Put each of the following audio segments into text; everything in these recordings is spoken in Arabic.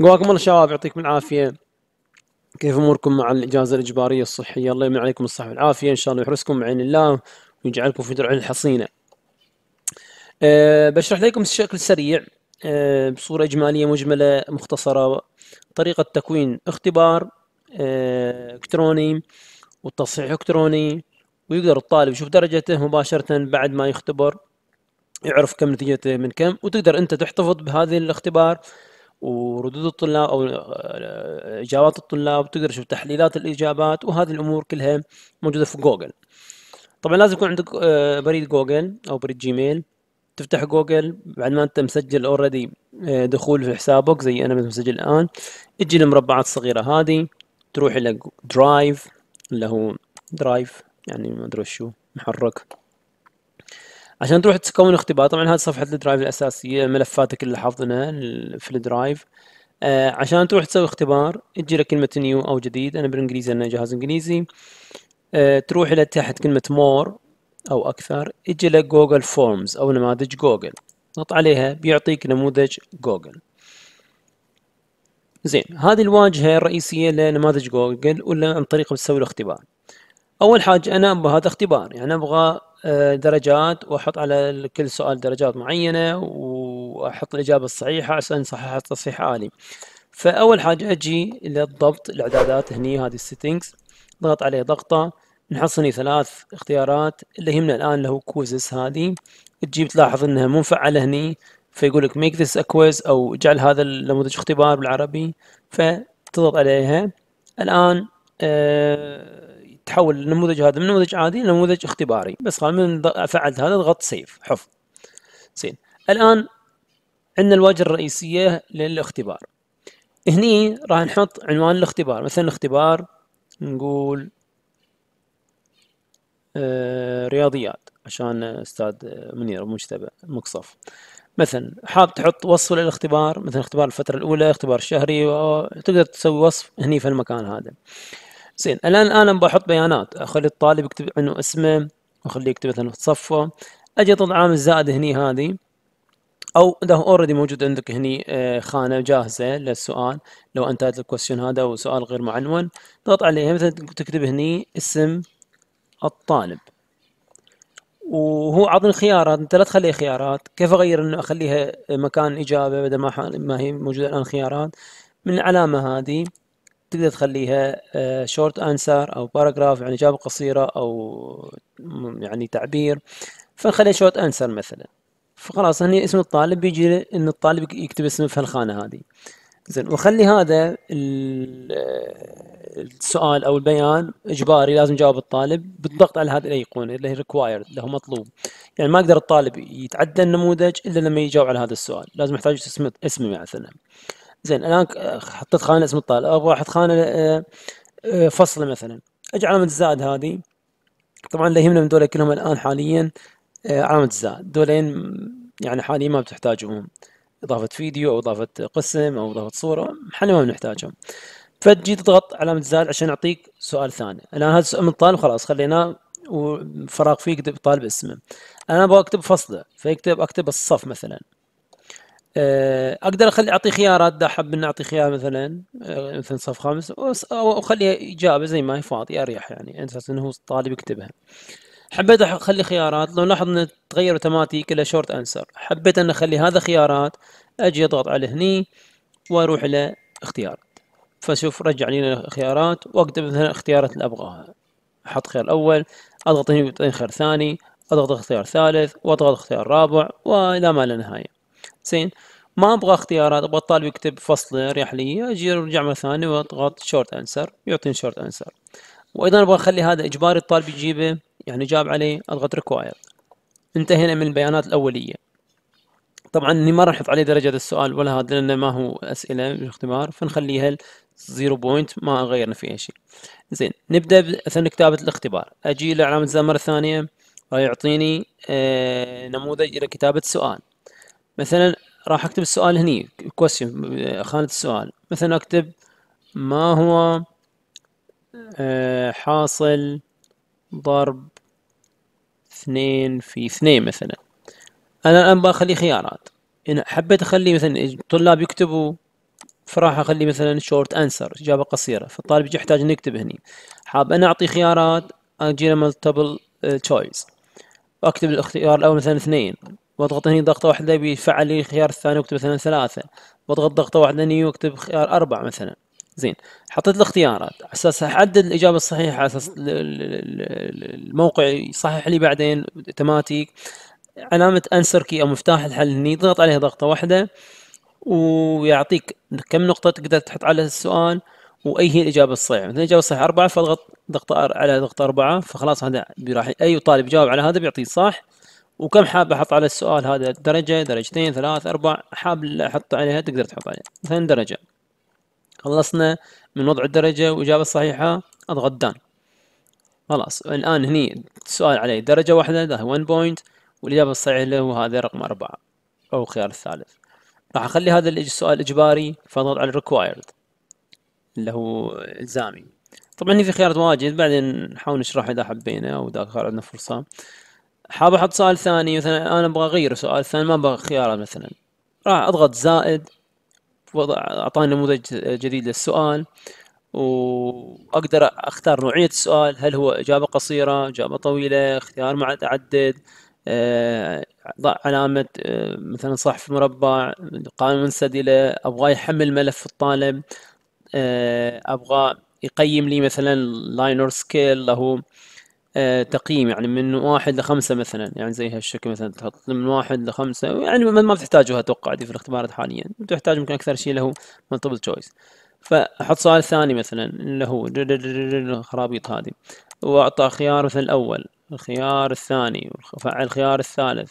جواكم الله شباب يعطيكم العافيه كيف اموركم مع الاجازه الاجباريه الصحيه الله يمن عليكم الصحه والعافيه ان شاء الله يحرسكم بعين الله ويجعلكم في درع الحصينه أه بشرح لكم بشكل سريع أه بصوره اجماليه مجمله مختصره طريقه تكوين اختبار أه الكتروني والتصحيح الكتروني ويقدر الطالب يشوف درجته مباشره بعد ما يختبر يعرف كم نتيجته من كم وتقدر انت تحتفظ بهذه الاختبار وردود الطلاب او اجابات آه، الطلاب تقدر تشوف تحليلات الاجابات وهذه الامور كلها موجوده في جوجل طبعا لازم يكون عندك آه، بريد جوجل او بريد جيميل تفتح جوجل بعد ما انت مسجل اوريدي آه، دخول في حسابك زي انا مسجل الان تجي المربعات الصغيره هذه تروح الى درايف اللي هو درايف يعني ما ادري شو محرك عشان تروح تكون اختبار طبعا هذه صفحه الدرايف الاساسيه ملفاتك اللي حافظنها في الدرايف آه عشان تروح تسوي اختبار تجي لك كلمه نيو او جديد انا بالانجليزي انا جهاز انجليزي آه تروح الى تحت كلمه مور او اكثر تجي لك جوجل فورمز او نماذج جوجل نط عليها بيعطيك نموذج جوجل زين هذه الواجهه الرئيسيه لنماذج جوجل ولا عن طريق بتسوي الاختبار اول حاجه انا ابغى هذا اختبار يعني ابغى آه، درجات واحط على كل سؤال درجات معينه واحط الاجابه الصحيحه عشان صحيح تصحيح عالي فاول حاجه اجي للضبط الاعدادات هني هذه السيتنجز ضغط عليه ضغطه نحصل هني ثلاث اختيارات اللي يهمنا الان اللي هو كوزس هذه تجيب تلاحظ انها منفعله هني فيقول لك ميك ذس اكويز او اجعل هذا النموذج اختبار بالعربي فتضغط عليها الان آه، تحول النموذج هذا من نموذج عادي لنموذج اختباري بس قال من فعلت هذا ضغط سيف حفظ زين الان عندنا الواجهه الرئيسيه للاختبار هني راح نحط عنوان الاختبار مثلا اختبار نقول آه، رياضيات عشان استاذ منير مجتبى مقصف مثلا حاب تحط وصف للاختبار مثلا اختبار الفترة الأولى اختبار شهري تقدر تسوي وصف هني في المكان هذا زين الان انا بحط بيانات اخلي الطالب يكتب عنه اسمه واخليه يكتب مثلا في صفه اجي اضغط عامل زائد هني هذه او ده اوريدي موجود عندك هني آه، خانه جاهزه للسؤال لو انت هذا الكويستشن هذا وسؤال غير معنون تضغط عليه مثلا تكتب هني اسم الطالب وهو عطني خيارات انت لا تخلي خيارات كيف اغير انه اخليها مكان اجابه بدل ما ما هي موجوده الان خيارات من العلامه هذه تقدر تخليها شورت آه، انسر او باراجراف يعني اجابه قصيره او يعني تعبير فنخليها شورت انسر مثلا فخلاص هني اسم الطالب بيجي ان الطالب يكتب اسمه في الخانه هذه زين وخلي هذا آه، السؤال او البيان اجباري لازم يجاوب الطالب بالضغط على هذه الايقونه اللي هي ريكوايرد اللي هو مطلوب يعني ما يقدر الطالب يتعدى النموذج الا لما يجاوب على هذا السؤال لازم يحتاج اسمه اسمه مثلا زين الان حطيت خانه اسم الطالب ابغى احط خانه آه، آه، فصل مثلا اجي علامه الزائد هذه طبعا لا يهمنا من دول كلهم الان حاليا آه، علامه الزائد دولين يعني حاليا ما بتحتاجهم اضافه فيديو او اضافه قسم او اضافه صوره حنا ما بنحتاجهم فتجي تضغط علامه الزائد عشان يعطيك سؤال ثاني الان هذا السؤال من الطالب خلاص خليناه وفراغ فيه يكتب طالب اسمه انا ابغى اكتب فصله فيكتب اكتب الصف مثلا آه، اقدر اخلي اعطيه خيارات اذا حب اني اعطي خيار مثلا آه، مثلا صف خامس او اجابه زي ما هي فاضيه اريح يعني اساس انه هو الطالب يكتبها. حبيت اخلي خيارات لو لاحظ انه تغير اوتوماتيك الى شورت انسر، حبيت ان اخلي هذا خيارات اجي اضغط على هني واروح الى اختيارات. فشوف رجع لي الخيارات واكتب مثلا اختيارات اللي ابغاها. احط خيار الاول اضغط هنا خيار ثاني اضغط اختيار ثالث واضغط اختيار رابع والى ما لا نهايه. زين ما ابغى اختيارات ابغى الطالب يكتب فصل رياح لي اجي ارجع مره ثانيه واضغط شورت انسر يعطيني شورت انسر وايضا ابغى اخلي هذا اجباري الطالب يجيبه يعني جاب عليه اضغط ريكواير انتهينا من البيانات الاوليه طبعا اني ما راح احط عليه درجه السؤال ولا هذا لانه ما هو اسئله اختبار فنخليها زيرو بوينت ما غيرنا فيها شيء زين نبدا مثلا كتابه الاختبار اجي لعلامه زمر مره ثانيه راح يعطيني آه، نموذج الى كتابه سؤال مثلا راح اكتب السؤال هني كويستشن خانة السؤال مثلا اكتب ما هو آه، حاصل ضرب اثنين في اثنين مثلا انا الان بخلي خيارات إن حبيت اخلي مثلا الطلاب يكتبوا فراح اخلي مثلا شورت انسر اجابه قصيره فالطالب يجي يحتاج انه يكتب هني حاب انا اعطي خيارات اجي له مالتيبل تشويس اكتب الاختيار الاول مثلا اثنين واضغط هنا ضغطة واحدة بيفعل لي الخيار الثاني واكتب مثلا ثلاثة واضغط ضغطة واحدة هني واكتب خيار أربعة مثلا زين حطيت الاختيارات على اساس احدد الاجابه الصحيحه على اساس الموقع يصحح لي بعدين اوتوماتيك علامه انسر كي او مفتاح الحل هني ضغط عليها ضغطه واحده ويعطيك كم نقطه تقدر تحط على السؤال واي هي الاجابه الصحيحه مثلا الاجابه الصحيحه اربعه فاضغط ضغطه على ضغطه اربعه فخلاص هذا راح اي طالب جاوب على هذا بيعطيه صح وكم حاب احط على السؤال هذا درجة درجتين ثلاث اربع حاب احط عليها تقدر تحط عليها مثلا درجة خلصنا من وضع الدرجة واجابة صحيحة اضغط دان خلاص الان هني السؤال عليه درجة واحدة ده 1 بوينت والاجابة الصحيحة له هو هذا رقم اربعة او الخيار الثالث راح اخلي هذا السؤال اجباري فاضغط على required اللي هو الزامي طبعا هني في خيارات واجد بعدين نحاول نشرح اذا حبينا او اذا عندنا فرصة حاب احط سؤال ثاني مثلا انا ابغى اغير سؤال ثاني ما ابغى خيارات مثلا راح اضغط زائد وضع اعطاني نموذج جديد للسؤال واقدر اختار نوعيه السؤال هل هو اجابه قصيره اجابه طويله اختيار مع تعدد آه، ضع علامة آه، مثلا صح في مربع قائمة منسدلة أبغى يحمل ملف الطالب آه، أبغى يقيم لي مثلا لاينر سكيل له آه، تقييم يعني من واحد لخمسة مثلا يعني زي هالشكل مثلا تحط من واحد لخمسة يعني ما بتحتاجوها اتوقع دي في الاختبارات حاليا بتحتاج يمكن اكثر شيء له ملتبل تشويس فاحط سؤال ثاني مثلا اللي هو الخرابيط هذه واعطى خيار مثلا الاول الخيار الثاني وفعل الخيار الثالث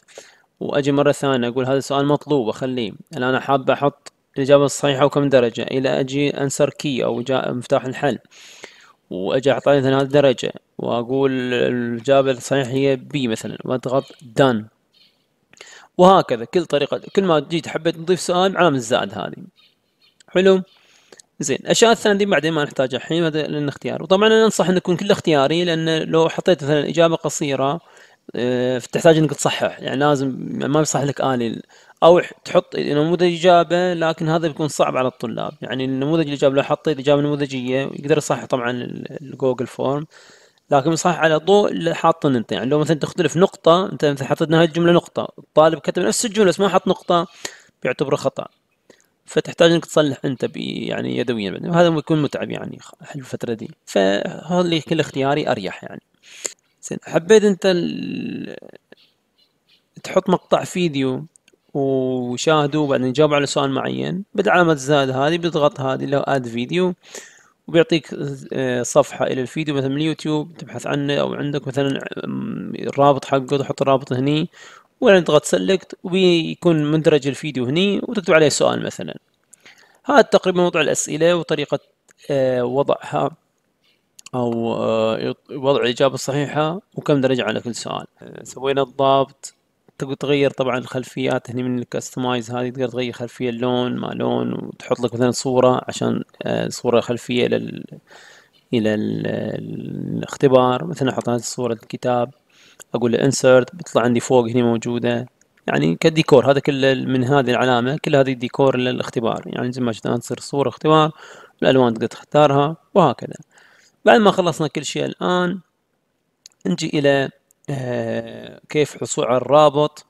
واجي مره ثانيه اقول هذا السؤال مطلوب اخليه الان حاب احط الاجابه الصحيحه وكم درجه الى اجي انسر كي او مفتاح الحل واجي اعطاني مثلا هذه الدرجه واقول الاجابه الصحيحه هي بي مثلا واضغط دان وهكذا كل طريقه كل ما جيت حبيت نضيف سؤال علامه الزائد هذه حلو زين الاشياء الثانيه دي بعدين ما نحتاجها الحين هذا لان اختيار وطبعا انا انصح انه يكون كله اختياري لان لو حطيت مثلا اجابه قصيره آه، تحتاج انك تصحح يعني لازم ما بيصح لك آلي او تحط نموذج اجابه لكن هذا بيكون صعب على الطلاب يعني النموذج الاجابه لو حطيت اجابه نموذجيه يقدر يصحح طبعا الجوجل فورم لكن صح على ضوء اللي حاطين انت يعني لو مثلا تختلف نقطه انت مثلا حطيت نهايه الجمله نقطه الطالب كتب نفس الجمله بس ما حط نقطه بيعتبره خطا فتحتاج انك تصلح انت يعني يدويا بعدين هذا يكون متعب يعني حل الفتره دي فهذا اللي كل اختياري اريح يعني زين حبيت انت ال... تحط مقطع فيديو وشاهدوه بعدين جاوبوا على سؤال معين بالعلامة الزائد هذه بتضغط هذه لو اد فيديو وبيعطيك آه، صفحة إلى الفيديو مثلا من اليوتيوب تبحث عنه أو عندك مثلا الرابط حقه تحط الرابط هني وين تضغط سلكت وبيكون مدرج الفيديو هني وتكتب عليه سؤال مثلا هذا تقريبا وضع الأسئلة وطريقة آه، وضعها أو آه، وضع الإجابة الصحيحة وكم درجة على كل سؤال سوينا الضابط تقدر تغير طبعا الخلفيات هني من الكستمايز هذه تقدر تغير خلفيه اللون ما لون وتحط لك مثلا صوره عشان آه، صوره خلفيه لل الى الاختبار مثلا احط هذه الصوره الكتاب اقول له انسرت بيطلع عندي فوق هنا موجوده يعني كديكور هذا كل من هذه العلامه كل هذه ديكور للاختبار يعني زي ما شفت تصير صوره اختبار الالوان تقدر تختارها وهكذا بعد ما خلصنا كل شيء الان نجي الى آه، كيف حصول على الرابط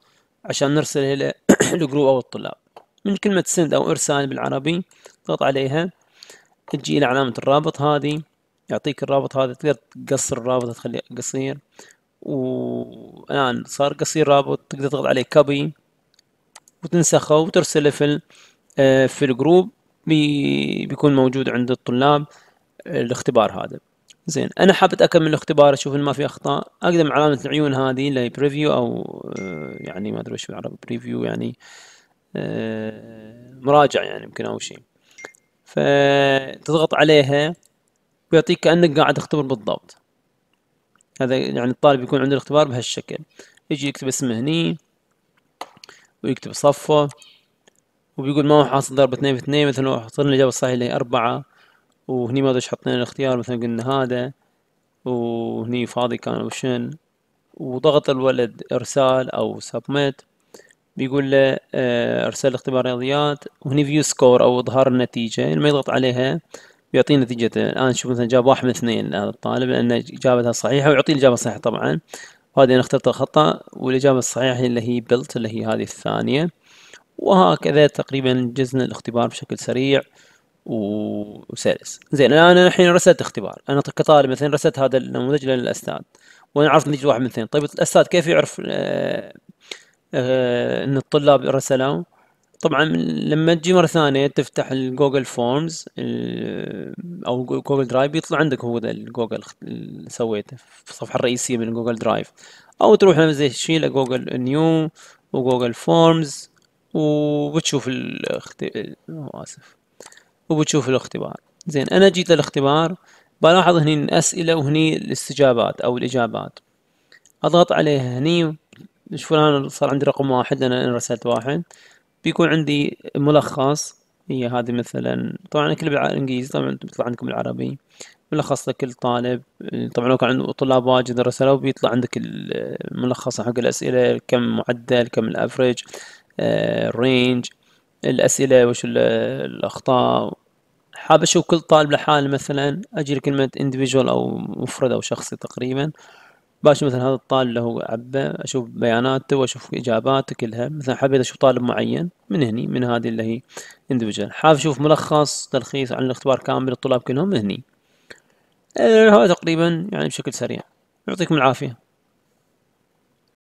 عشان نرسله للجروب أو الطلاب من كلمة سند أو إرسال بالعربي تضغط عليها تجي إلى علامة الرابط هذه يعطيك الرابط هذا تقدر تقصر الرابط تخليه قصير والآن صار قصير رابط تقدر تضغط عليه كوبي وتنسخه وترسله في آه، في الجروب بيكون موجود عند الطلاب الاختبار هذا زين انا حاب اتاكد من الاختبار اشوف ان ما في اخطاء اقدم علامه العيون هذه اللي بريفيو او آه، يعني ما ادري ايش بالعربي بريفيو يعني آه، مراجع يعني يمكن او شيء فتضغط عليها ويعطيك كانك قاعد تختبر بالضبط هذا يعني الطالب يكون عنده الاختبار بهالشكل يجي يكتب اسمه هني ويكتب صفه وبيقول ما هو حاصل ضربة اثنين في اثنين مثلا لو حصلنا الإجابة الصحيحة اللي هي أربعة وهني ما ادري حطينا الاختيار مثلا قلنا هذا وهني فاضي كان وشن وضغط الولد ارسال او سبميت بيقول له آه، ارسل اختبار رياضيات وهني فيو سكور او اظهار النتيجه لما يعني يضغط عليها بيعطيه نتيجته الان شوف مثلا جاب واحد من اثنين هذا الطالب لان اجابتها صحيحه ويعطيه الاجابه الصحيحه طبعا وهذه انا اخترت الخطا والاجابه الصحيحه اللي هي بلت اللي هي هذه الثانيه وهكذا تقريبا جزنا الاختبار بشكل سريع وسيلز زين انا الحين رسلت اختبار انا كطالب مثلا رسلت هذا النموذج للاستاذ وانا عرفت نتيجه واحد من اثنين طيب الاستاذ كيف يعرف آه آه ان الطلاب رسلوا طبعا لما تجي مره ثانيه تفتح الجوجل فورمز او جوجل درايف يطلع عندك هو ذا الجوجل اللي سويته في الصفحه الرئيسيه من جوجل درايف او تروح زي تشيل جوجل نيو وجوجل فورمز وبتشوف الاختبار اسف وبتشوف الاختبار زين انا جيت للاختبار بلاحظ هني الاسئله وهني الاستجابات او الاجابات اضغط عليها هني شوف فلان صار عندي رقم واحد لان انا رسلت واحد بيكون عندي ملخص هي هذه مثلا طبعا كل بالانجليزي طبعا بيطلع عندكم العربي ملخص لكل طالب طبعا لو كان عنده طلاب واجد رسلوا بيطلع عندك الملخص حق الاسئله كم معدل كم الافرج الرينج آه، uh, الاسئله وش الاخطاء حاب اشوف كل طالب لحاله مثلا اجي لكلمه individual او مفرد او شخصي تقريبا باش مثلا هذا الطالب له عبه اشوف بياناته واشوف اجاباته كلها مثلا حبيت اشوف طالب معين من هني من هذه اللي هي individual حاب اشوف ملخص تلخيص عن الاختبار كامل الطلاب كلهم من هني آه، هذا تقريبا يعني بشكل سريع يعطيكم العافيه